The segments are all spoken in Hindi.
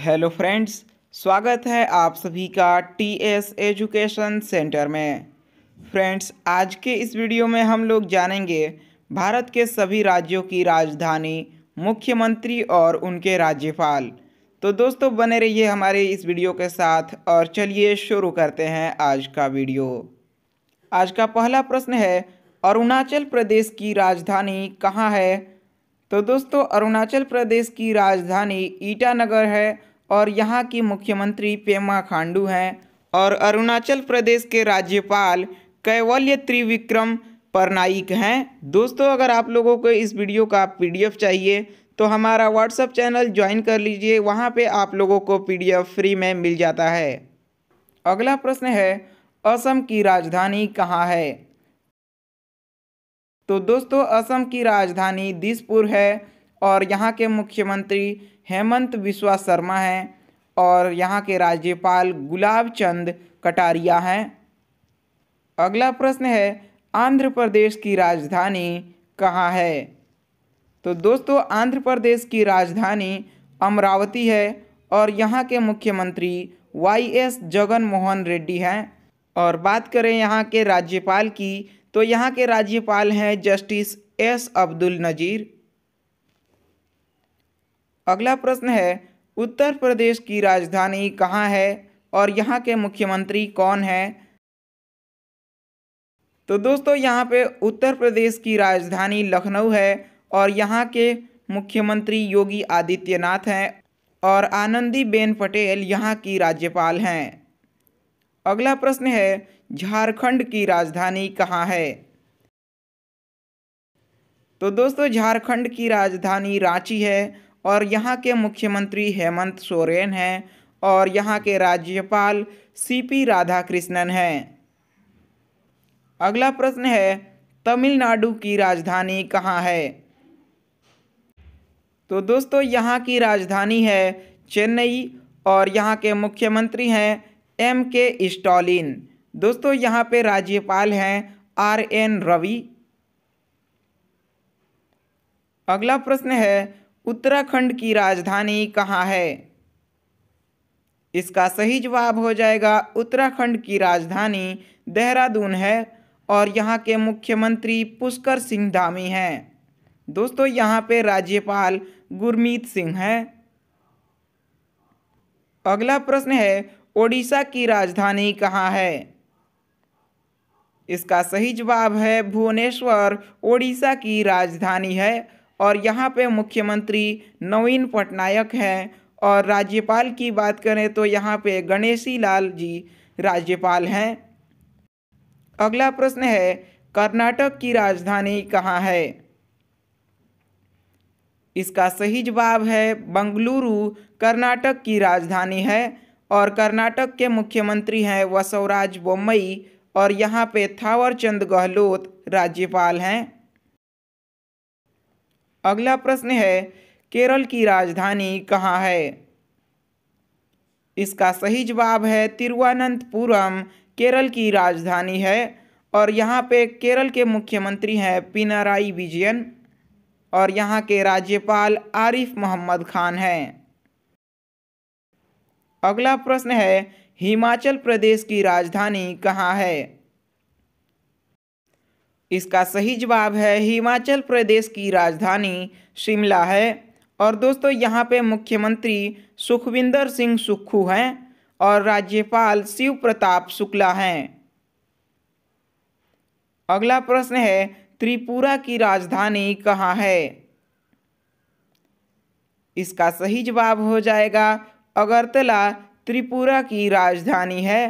हेलो फ्रेंड्स स्वागत है आप सभी का टी एस एजुकेशन सेंटर में फ्रेंड्स आज के इस वीडियो में हम लोग जानेंगे भारत के सभी राज्यों की राजधानी मुख्यमंत्री और उनके राज्यपाल तो दोस्तों बने रहिए हमारे इस वीडियो के साथ और चलिए शुरू करते हैं आज का वीडियो आज का पहला प्रश्न है अरुणाचल प्रदेश की राजधानी कहाँ है तो दोस्तों अरुणाचल प्रदेश की राजधानी ईटानगर है और यहाँ की मुख्यमंत्री पेमा खांडू हैं और अरुणाचल प्रदेश के राज्यपाल कैवल्य त्रिविक्रम परनाइक हैं दोस्तों अगर आप लोगों को इस वीडियो का पीडीएफ चाहिए तो हमारा व्हाट्सअप चैनल ज्वाइन कर लीजिए वहाँ पे आप लोगों को पीडीएफ फ्री में मिल जाता है अगला प्रश्न है असम की राजधानी कहाँ है तो दोस्तों असम की राजधानी दिसपुर है और यहाँ के मुख्यमंत्री हेमंत विश्वा शर्मा हैं और यहाँ के राज्यपाल गुलाब चंद कटारिया हैं अगला प्रश्न है आंध्र प्रदेश की राजधानी कहाँ है तो दोस्तों आंध्र प्रदेश की राजधानी अमरावती है और यहाँ के मुख्यमंत्री वाई एस जगन मोहन रेड्डी हैं और बात करें यहाँ के राज्यपाल की तो यहाँ के राज्यपाल हैं जस्टिस एस अब्दुल नज़ीर अगला प्रश्न है उत्तर प्रदेश की राजधानी कहाँ है और यहाँ के मुख्यमंत्री कौन है तो दोस्तों यहाँ पे उत्तर प्रदेश की राजधानी लखनऊ है और यहाँ के मुख्यमंत्री योगी आदित्यनाथ हैं और आनंदीबेन पटेल यहाँ की राज्यपाल हैं अगला प्रश्न है झारखंड की राजधानी कहाँ है तो दोस्तों झारखंड की राजधानी रांची है और यहाँ के मुख्यमंत्री हेमंत सोरेन हैं और यहाँ के राज्यपाल सीपी राधाकृष्णन हैं अगला प्रश्न है तमिलनाडु की राजधानी कहाँ है तो दोस्तों यहाँ की राजधानी है चेन्नई और यहाँ के मुख्यमंत्री हैं एम के स्टालिन दोस्तों यहाँ पे राज्यपाल हैं आर एन रवि अगला प्रश्न है उत्तराखंड की राजधानी कहाँ है इसका सही जवाब हो जाएगा उत्तराखंड की राजधानी देहरादून है और यहाँ के मुख्यमंत्री पुष्कर सिंह धामी हैं दोस्तों यहाँ पे राज्यपाल गुरमीत सिंह है अगला प्रश्न है ओडिशा की राजधानी कहाँ है इसका सही जवाब है भुवनेश्वर ओडिशा की राजधानी है और यहाँ पे मुख्यमंत्री नवीन पटनायक हैं और राज्यपाल की बात करें तो यहाँ पे गणेशी लाल जी राज्यपाल हैं अगला प्रश्न है कर्नाटक की राजधानी कहाँ है इसका सही जवाब है बंगलुरु कर्नाटक की राजधानी है और कर्नाटक के मुख्यमंत्री हैं वसवराज बोम्बई और यहाँ पे थावरचंद गहलोत राज्यपाल हैं अगला प्रश्न है केरल की राजधानी कहाँ है इसका सही जवाब है तिरुवनंतपुरम केरल की राजधानी है और यहाँ पे केरल के मुख्यमंत्री हैं पिनाराई विजयन और यहाँ के राज्यपाल आरिफ मोहम्मद खान हैं अगला प्रश्न है हिमाचल प्रदेश की राजधानी कहाँ है इसका सही जवाब है हिमाचल प्रदेश की राजधानी शिमला है और दोस्तों यहाँ पे मुख्यमंत्री सुखविंदर सिंह सुक्खू हैं और राज्यपाल शिव प्रताप शुक्ला हैं अगला प्रश्न है त्रिपुरा की राजधानी कहाँ है इसका सही जवाब हो जाएगा अगरतला त्रिपुरा की राजधानी है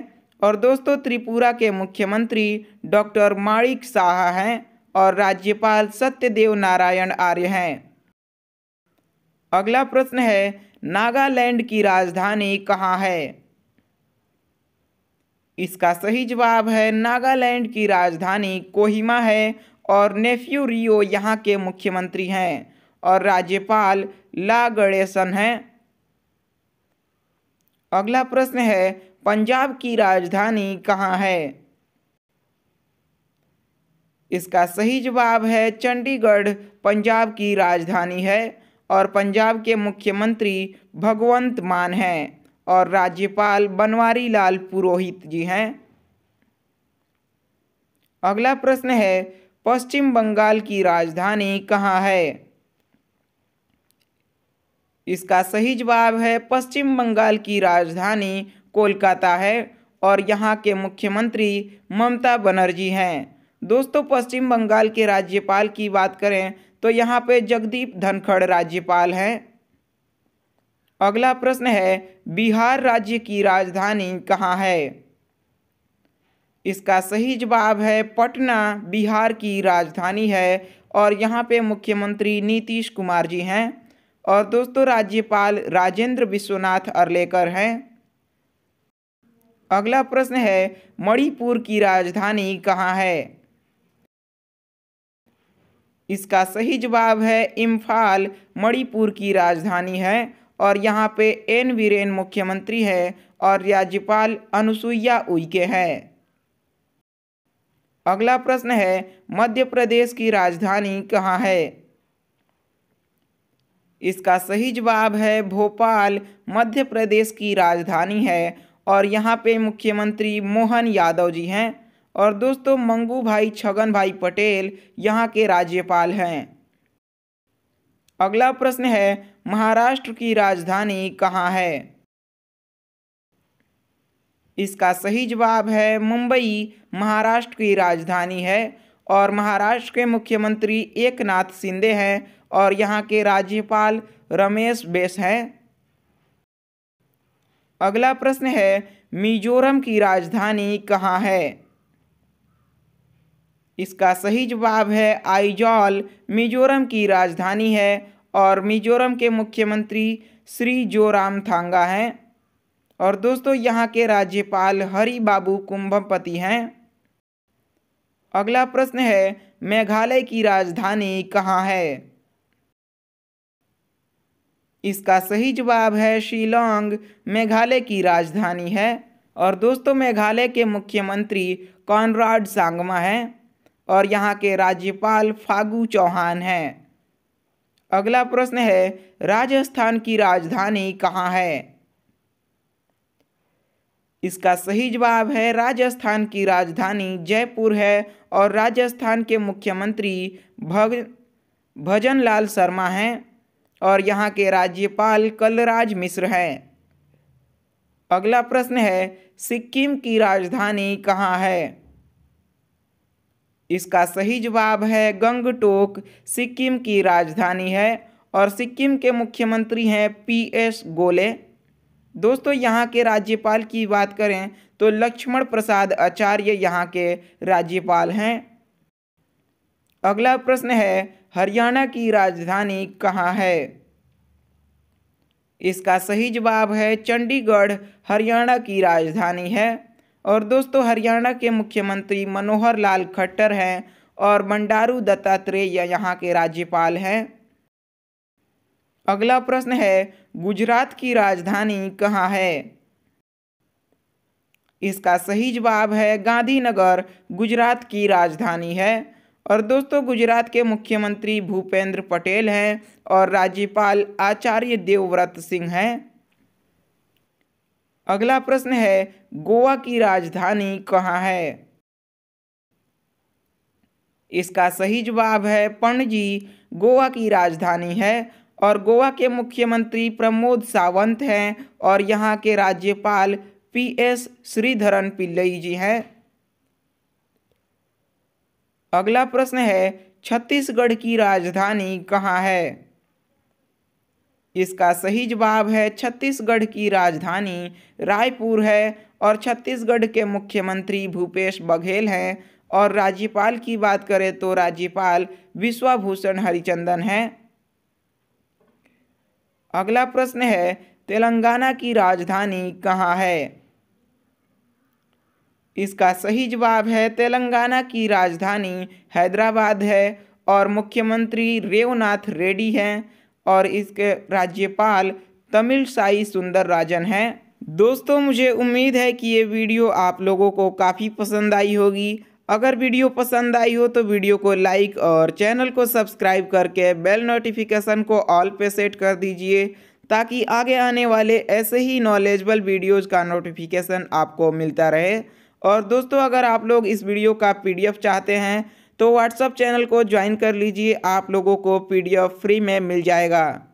और दोस्तों त्रिपुरा के मुख्यमंत्री डॉक्टर माणिक शाह हैं और राज्यपाल सत्यदेव नारायण आर्य हैं अगला प्रश्न है नागालैंड की राजधानी कहाँ है इसका सही जवाब है नागालैंड की राजधानी कोहिमा है और नेफ्यू रियो यहाँ के मुख्यमंत्री हैं और राज्यपाल ला गणेशन हैं अगला प्रश्न है पंजाब की राजधानी कहाँ है इसका सही जवाब है चंडीगढ़ पंजाब की राजधानी है और पंजाब के मुख्यमंत्री भगवंत मान हैं और राज्यपाल बनवारी लाल पुरोहित जी हैं अगला प्रश्न है पश्चिम बंगाल की राजधानी कहाँ है इसका सही जवाब है पश्चिम बंगाल की राजधानी कोलकाता है और यहाँ के मुख्यमंत्री ममता बनर्जी हैं दोस्तों पश्चिम बंगाल के राज्यपाल की बात करें तो यहाँ पे जगदीप धनखड़ राज्यपाल हैं अगला प्रश्न है बिहार राज्य की राजधानी कहाँ है इसका सही जवाब है पटना बिहार की राजधानी है और यहाँ पे मुख्यमंत्री नीतीश कुमार जी हैं और दोस्तों राज्यपाल राजेंद्र विश्वनाथ अर्लेकर हैं अगला प्रश्न है मणिपुर की राजधानी कहाँ है इसका सही जवाब है इम्फाल मणिपुर की राजधानी है और यहाँ पे एन वीरेन मुख्यमंत्री है और राज्यपाल अनुसुईया उइके हैं अगला प्रश्न है मध्य प्रदेश की राजधानी कहाँ है इसका सही जवाब है भोपाल मध्य प्रदेश की राजधानी है और यहाँ पे मुख्यमंत्री मोहन यादव जी हैं और दोस्तों मंगू भाई छगन भाई पटेल यहाँ के राज्यपाल हैं अगला प्रश्न है महाराष्ट्र की राजधानी कहाँ है इसका सही जवाब है मुंबई महाराष्ट्र की राजधानी है और महाराष्ट्र के मुख्यमंत्री एकनाथ शिंदे हैं और यहाँ के राज्यपाल रमेश बेस हैं अगला प्रश्न है मिजोरम की राजधानी कहाँ है इसका सही जवाब है आइजॉल मिजोरम की राजधानी है और मिजोरम के मुख्यमंत्री श्री जोराम थांगा हैं और दोस्तों यहाँ के राज्यपाल हरी बाबू कुंभपति हैं अगला प्रश्न है मेघालय की राजधानी कहाँ है इसका सही जवाब है शिलोंग मेघालय की राजधानी है और दोस्तों मेघालय के मुख्यमंत्री कॉनराड सांगमा हैं और यहाँ के राज्यपाल फागू चौहान हैं अगला प्रश्न है राजस्थान की राजधानी कहाँ है इसका सही जवाब है राजस्थान की राजधानी जयपुर है और राजस्थान के मुख्यमंत्री भग भजन लाल शर्मा हैं और यहाँ के राज्यपाल कलराज मिश्र हैं अगला प्रश्न है सिक्किम की राजधानी कहाँ है इसका सही जवाब है गंगटोक सिक्किम की राजधानी है और सिक्किम के मुख्यमंत्री हैं पी एस गोले दोस्तों यहाँ के राज्यपाल की बात करें तो लक्ष्मण प्रसाद आचार्य यहाँ के राज्यपाल हैं अगला प्रश्न है हरियाणा की राजधानी कहाँ है इसका सही जवाब है चंडीगढ़ हरियाणा की राजधानी है और दोस्तों हरियाणा के मुख्यमंत्री मनोहर लाल खट्टर हैं और बंडारू दत्तात्रेय यहाँ के राज्यपाल हैं अगला प्रश्न है गुजरात की राजधानी कहाँ है इसका सही जवाब है गांधीनगर गुजरात की राजधानी है और दोस्तों गुजरात के मुख्यमंत्री भूपेंद्र पटेल हैं और राज्यपाल आचार्य देवव्रत सिंह हैं अगला प्रश्न है गोवा की राजधानी कहाँ है इसका सही जवाब है पणजी गोवा की राजधानी है और गोवा के मुख्यमंत्री प्रमोद सावंत हैं और यहाँ के राज्यपाल पी एस श्रीधरन पिल्लई जी हैं अगला प्रश्न है छत्तीसगढ़ की राजधानी कहाँ है इसका सही जवाब है छत्तीसगढ़ की राजधानी रायपुर है और छत्तीसगढ़ के मुख्यमंत्री भूपेश बघेल हैं और राज्यपाल की बात करें तो राज्यपाल विश्वाभूषण हरिचंदन हैं अगला प्रश्न है तेलंगाना की राजधानी कहाँ है इसका सही जवाब है तेलंगाना की राजधानी हैदराबाद है और मुख्यमंत्री रेवनाथ रेड्डी हैं और इसके राज्यपाल तमिल साई सुंदर राजन हैं दोस्तों मुझे उम्मीद है कि ये वीडियो आप लोगों को काफ़ी पसंद आई होगी अगर वीडियो पसंद आई हो तो वीडियो को लाइक और चैनल को सब्सक्राइब करके बेल नोटिफिकेशन को ऑल पे सेट कर दीजिए ताकि आगे आने वाले ऐसे ही नॉलेजबल वीडियोज़ का नोटिफिकेशन आपको मिलता रहे और दोस्तों अगर आप लोग इस वीडियो का पीडीएफ चाहते हैं तो व्हाट्सअप चैनल को ज्वाइन कर लीजिए आप लोगों को पीडीएफ फ्री में मिल जाएगा